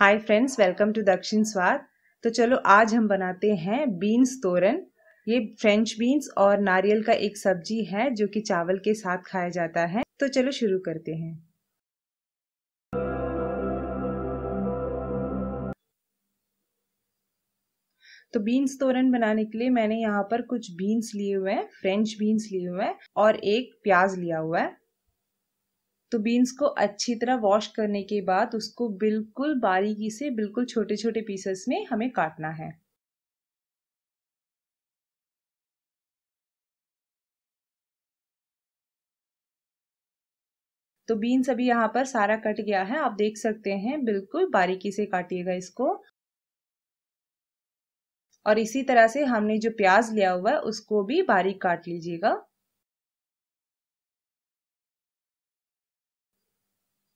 hi friends welcome to दक्षिण स्वाद तो चलो आज हम बनाते हैं बीन्स तोरन ये फ्रेंच बीन्स और नारियल का एक सब्जी है जो कि चावल के साथ खाया जाता है तो चलो शुरू करते हैं तो बीन्स तोरन बनाने के लिए मैंने यहाँ पर कुछ बीन्स लिए हुए हैं फ्रेंच बीन्स लिए हुए हैं और एक प्याज लिया हुआ है तो बीन्स को अच्छी तरह वॉश करने के बाद उसको बिल्कुल बारीकी से बिल्कुल छोटे छोटे पीसेस में हमें काटना है तो बीन्स अभी यहाँ पर सारा कट गया है आप देख सकते हैं बिल्कुल बारीकी से काटिएगा इसको और इसी तरह से हमने जो प्याज लिया हुआ है उसको भी बारीक काट लीजिएगा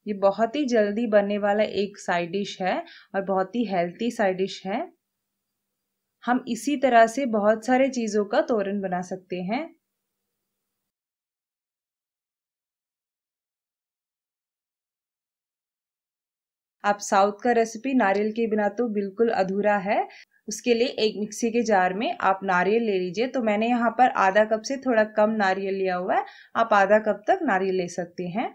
ये बहुत ही जल्दी बनने वाला एक साइड डिश है और बहुत ही हेल्थी साइड डिश है हम इसी तरह से बहुत सारे चीज़ों का तोरण बना सकते हैं आप साउथ का रेसिपी नारियल के बिना तो बिल्कुल अधूरा है उसके लिए एक मिक्सी के जार में आप नारियल ले लीजिए तो मैंने यहाँ पर आधा कप से थोड़ा कम नारियल लिया हुआ है आप आधा कप तक नारियल ले सकते हैं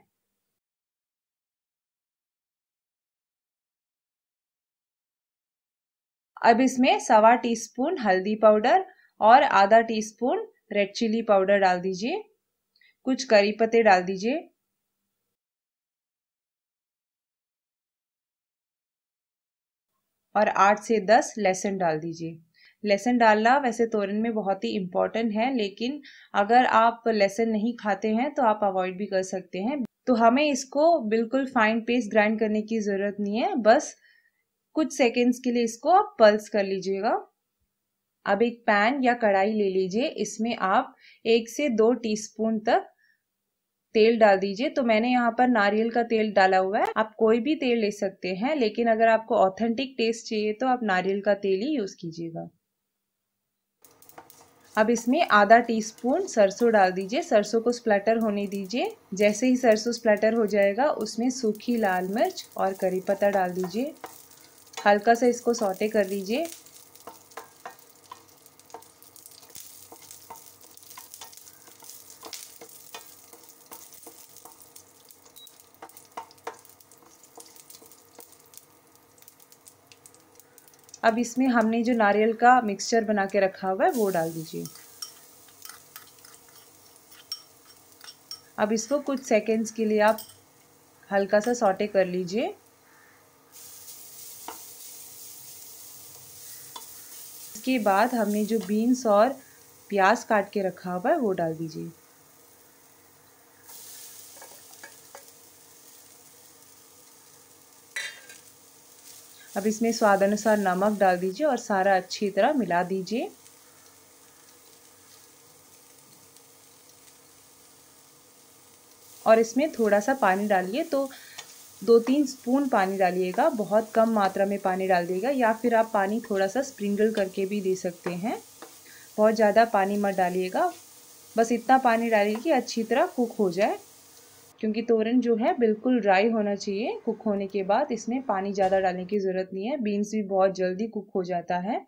अब इसमें सवा टीस्पून हल्दी पाउडर और आधा टीस्पून रेड चिली पाउडर डाल दीजिए कुछ करी पत्ते डाल दीजिए और आठ से दस लहसुन डाल दीजिए लहसुन डालना वैसे तोरन में बहुत ही इम्पोर्टेंट है लेकिन अगर आप लहसुन नहीं खाते हैं तो आप अवॉइड भी कर सकते हैं तो हमें इसको बिल्कुल फाइन पेस्ट ग्राइंड करने की ज़रूरत नहीं है बस कुछ सेकेंड्स के लिए इसको आप पल्स कर लीजिएगा अब एक पैन या कढ़ाई ले लीजिए इसमें आप एक से दो टीस्पून तक तेल डाल दीजिए तो मैंने यहाँ पर नारियल का तेल डाला हुआ है आप कोई भी तेल ले सकते हैं लेकिन अगर आपको ऑथेंटिक टेस्ट चाहिए तो आप नारियल का तेल ही यूज़ कीजिएगा अब इसमें आधा टीस्पून सरसों डाल दीजिए सरसों को स्प्लेटर होने दीजिए जैसे ही सरसों स्प्लेटर हो जाएगा उसमें सूखी लाल मिर्च और करी पत्ता डाल दीजिए हल्का सा इसको सौटे कर दीजिए अब इसमें हमने जो नारियल का मिक्सचर बना के रखा हुआ है वो डाल दीजिए अब इसको कुछ सेकेंड्स के लिए आप हल्का सा सॉटे कर लीजिए इसके बाद हमने जो बीन्स और प्याज काट के रखा हुआ है वो डाल दीजिए अब इसमें स्वाद अनुसार नमक डाल दीजिए और सारा अच्छी तरह मिला दीजिए और इसमें थोड़ा सा पानी डालिए तो दो तीन स्पून पानी डालिएगा बहुत कम मात्रा में पानी डाल दिएगा या फिर आप पानी थोड़ा सा स्प्रिंकल करके भी दे सकते हैं बहुत ज़्यादा पानी मत डालिएगा बस इतना पानी डालिए कि अच्छी तरह कुक हो जाए क्योंकि तोरन जो है बिल्कुल ड्राई होना चाहिए कुक होने के बाद इसमें पानी ज़्यादा डालने की ज़रूरत नहीं है बीन्स भी बहुत जल्दी कुक हो जाता है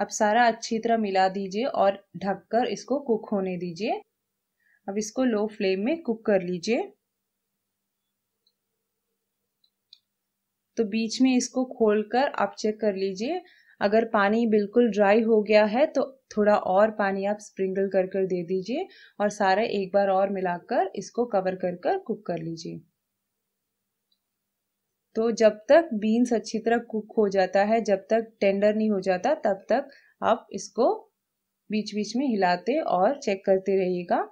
अब सारा अच्छी तरह मिला दीजिए और ढककर इसको कुक होने दीजिए अब इसको लो फ्लेम में कुक कर लीजिए तो बीच में इसको खोलकर आप चेक कर लीजिए अगर पानी बिल्कुल ड्राई हो गया है तो थोड़ा और पानी आप स्प्रिंकल कर कर दे दीजिए और सारे एक बार और मिलाकर इसको कवर कर कर कुक कर लीजिए तो जब तक बीन्स अच्छी तरह कुक हो जाता है जब तक टेंडर नहीं हो जाता तब तक आप इसको बीच बीच में हिलाते और चेक करते रहिएगा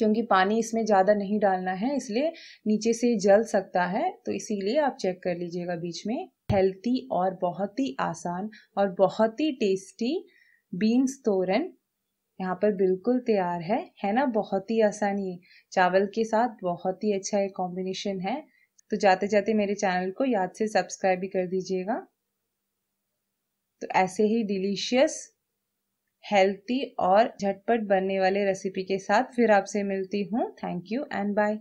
क्योंकि पानी इसमें ज़्यादा नहीं डालना है इसलिए नीचे से जल सकता है तो इसीलिए आप चेक कर लीजिएगा बीच में हेल्थी और बहुत ही आसान और बहुत ही टेस्टी बीन्स तोरन यहाँ पर बिल्कुल तैयार है है ना बहुत ही आसान ये चावल के साथ बहुत ही अच्छा एक कॉम्बिनेशन है तो जाते जाते मेरे चैनल को याद से सब्सक्राइब भी कर दीजिएगा तो ऐसे ही डिलीशियस हेल्थी और झटपट बनने वाले रेसिपी के साथ फिर आपसे मिलती हूँ थैंक यू एंड बाय